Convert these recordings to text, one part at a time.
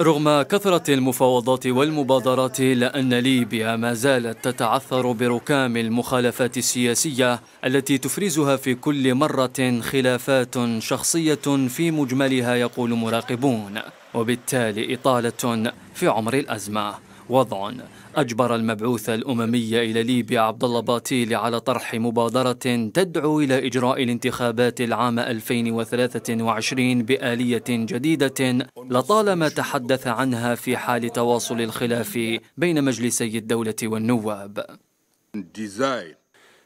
رغم كثرة المفاوضات والمبادرات لأن ليبيا ما زالت تتعثر بركام المخالفات السياسية التي تفرزها في كل مرة خلافات شخصية في مجملها يقول مراقبون وبالتالي إطالة في عمر الأزمة وضع أجبر المبعوث الأممي إلى ليبيا عبد الله باتيلي على طرح مبادرة تدعو إلى إجراء الانتخابات العام 2023 بآلية جديدة لطالما تحدث عنها في حال تواصل الخلاف بين مجلسي الدولة والنواب.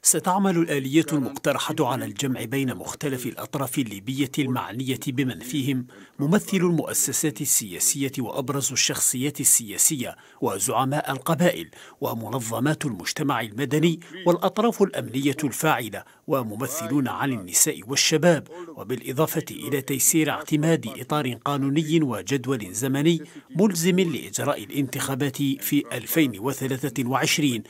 ستعمل الآلية المقترحة على الجمع بين مختلف الأطراف الليبية المعنية بمن فيهم ممثل المؤسسات السياسية وأبرز الشخصيات السياسية وزعماء القبائل ومنظمات المجتمع المدني والأطراف الأمنية الفاعلة وممثلون عن النساء والشباب وبالإضافة إلى تيسير اعتماد إطار قانوني وجدول زمني ملزم لإجراء الانتخابات في 2023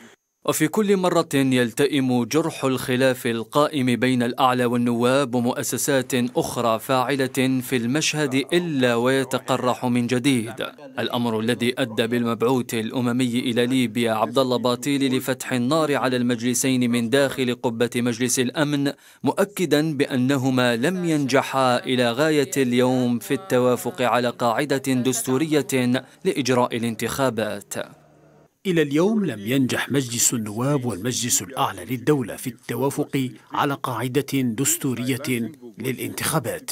وفي كل مرة يلتئم جرح الخلاف القائم بين الأعلى والنواب ومؤسسات أخرى فاعلة في المشهد إلا ويتقرح من جديد الأمر الذي أدى بالمبعوث الأممي إلى ليبيا عبد الله باطيل لفتح النار على المجلسين من داخل قبة مجلس الأمن مؤكدا بأنهما لم ينجحا إلى غاية اليوم في التوافق على قاعدة دستورية لإجراء الانتخابات إلى اليوم لم ينجح مجلس النواب والمجلس الأعلى للدولة في التوافق على قاعدة دستورية للانتخابات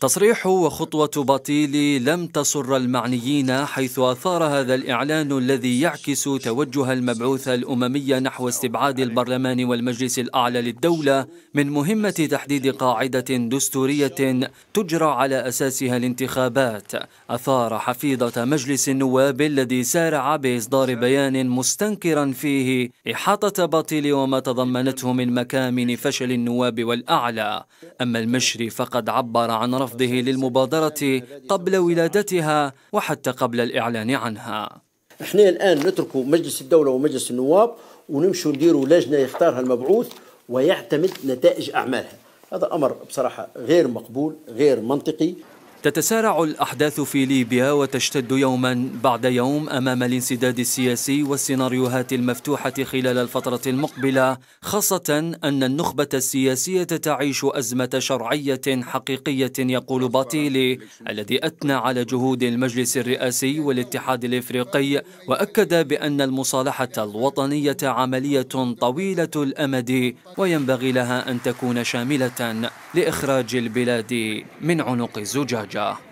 تصريح وخطوة باطيلي لم تصر المعنيين حيث أثار هذا الإعلان الذي يعكس توجه المبعوث الأممي نحو استبعاد البرلمان والمجلس الأعلى للدولة من مهمة تحديد قاعدة دستورية تجرى على أساسها الانتخابات أثار حفيظة مجلس النواب الذي سارع بإصدار بيان مستنكرا فيه إحاطة باطيلي وما تضمنته من مكامن فشل النواب والأعلى أما المجلس المشري فقد عبر عن رفضه للمبادرة قبل ولادتها وحتى قبل الإعلان عنها احنا الآن نترك مجلس الدولة ومجلس النواب ونمشوا نديروا لجنة يختارها المبعوث ويعتمد نتائج أعمالها هذا أمر بصراحة غير مقبول غير منطقي تتسارع الأحداث في ليبيا وتشتد يوما بعد يوم أمام الانسداد السياسي والسيناريوهات المفتوحة خلال الفترة المقبلة خاصة أن النخبة السياسية تعيش أزمة شرعية حقيقية يقول باتيلي الذي أثنى على جهود المجلس الرئاسي والاتحاد الإفريقي وأكد بأن المصالحة الوطنية عملية طويلة الأمد وينبغي لها أن تكون شاملة لإخراج البلاد من عنق الزجاج jar.